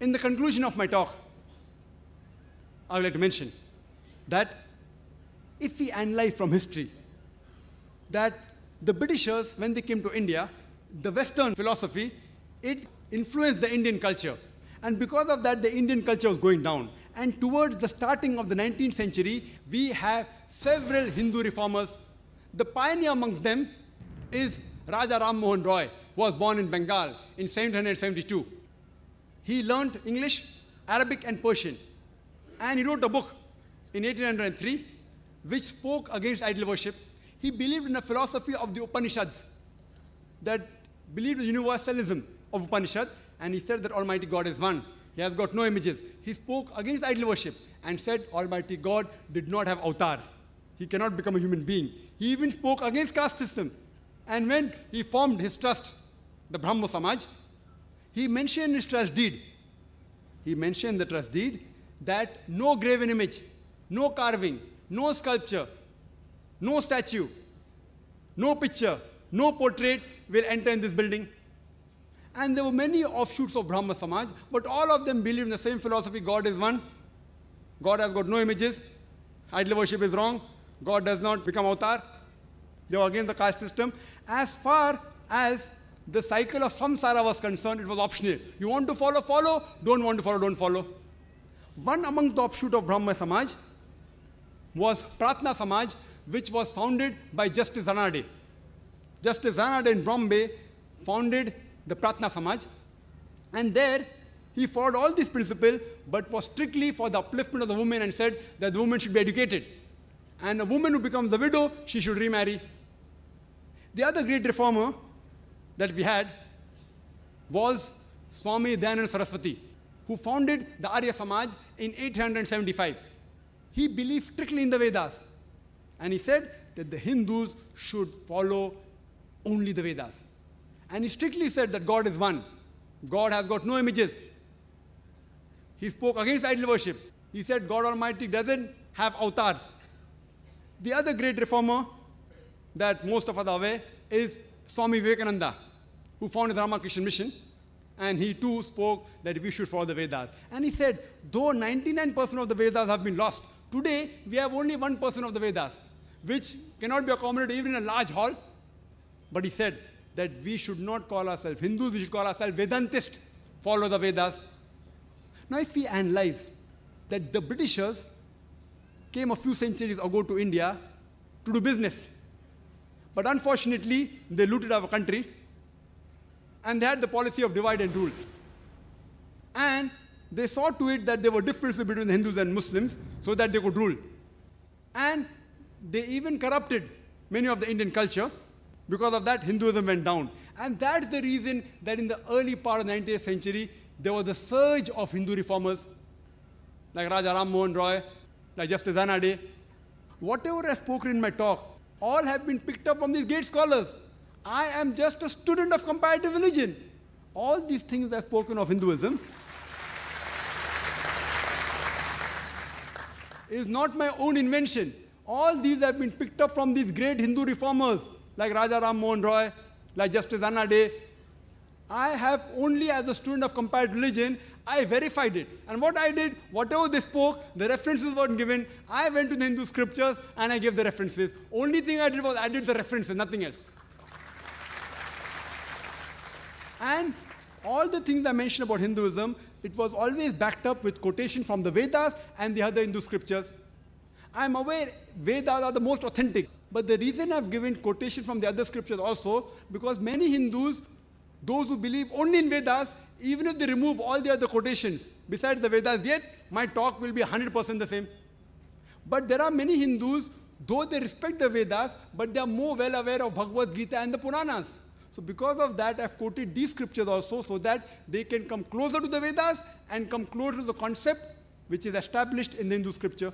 In the conclusion of my talk, I would like to mention that if we analyze from history, that the Britishers, when they came to India, the Western philosophy, it influenced the Indian culture. And because of that, the Indian culture was going down. And towards the starting of the 19th century, we have several Hindu reformers. The pioneer amongst them is Raja Ram Mohan Roy, who was born in Bengal in 1772. He learned English, Arabic, and Persian. And he wrote a book in 1803 which spoke against idol worship. He believed in the philosophy of the Upanishads that believed in universalism of Upanishad and he said that Almighty God is one. He has got no images. He spoke against idol worship and said Almighty God did not have avatars. He cannot become a human being. He even spoke against caste system. And when he formed his trust, the Brahmo Samaj, he mentioned his trust deed. He mentioned the trust deed that no graven image, no carving, no sculpture, no statue, no picture, no portrait will enter in this building. And there were many offshoots of Brahma Samaj, but all of them believed in the same philosophy God is one, God has got no images, idol worship is wrong, God does not become avatar. They were against the caste system. As far as the cycle of samsara was concerned, it was optional. You want to follow, follow. Don't want to follow, don't follow. One among the offshoot of Brahma Samaj was Pratna Samaj, which was founded by Justice Zanade. Justice Zanade in Bombay founded the Pratna Samaj. And there, he followed all these principles, but was strictly for the upliftment of the woman and said that the woman should be educated. And a woman who becomes a widow, she should remarry. The other great reformer, that we had was Swami Dayanand Saraswati, who founded the Arya Samaj in 875. He believed strictly in the Vedas, and he said that the Hindus should follow only the Vedas. And he strictly said that God is one. God has got no images. He spoke against idol worship. He said God Almighty doesn't have avatars. The other great reformer that most of us are aware is Swami Vivekananda who founded the Ramakrishna Mission, and he too spoke that we should follow the Vedas. And he said, though 99% of the Vedas have been lost, today we have only 1% of the Vedas, which cannot be accommodated even in a large hall. But he said that we should not call ourselves Hindus, we should call ourselves Vedantists, follow the Vedas. Now, if we analyze that the Britishers came a few centuries ago to India to do business, but unfortunately, they looted our country and they had the policy of divide and rule. And they saw to it that there were differences between Hindus and Muslims so that they could rule. And they even corrupted many of the Indian culture. Because of that, Hinduism went down. And that's the reason that in the early part of the 19th century, there was a surge of Hindu reformers like Raja Ram Mohan Roy, like Justice Anade. Whatever I've spoken in my talk, all have been picked up from these great scholars. I am just a student of comparative religion. All these things I've spoken of Hinduism is not my own invention. All these have been picked up from these great Hindu reformers like Raja Ram Mohan Roy, like Justice Anna Day. I have only as a student of comparative religion, I verified it. And what I did, whatever they spoke, the references weren't given. I went to the Hindu scriptures and I gave the references. Only thing I did was I did the references, nothing else. And all the things I mentioned about Hinduism, it was always backed up with quotation from the Vedas and the other Hindu scriptures. I'm aware Vedas are the most authentic, but the reason I've given quotation from the other scriptures also, because many Hindus, those who believe only in Vedas, even if they remove all the other quotations besides the Vedas yet, my talk will be 100% the same. But there are many Hindus, though they respect the Vedas, but they are more well aware of Bhagavad Gita and the Puranas. So because of that, I've quoted these scriptures also so that they can come closer to the Vedas and come closer to the concept which is established in the Hindu scripture.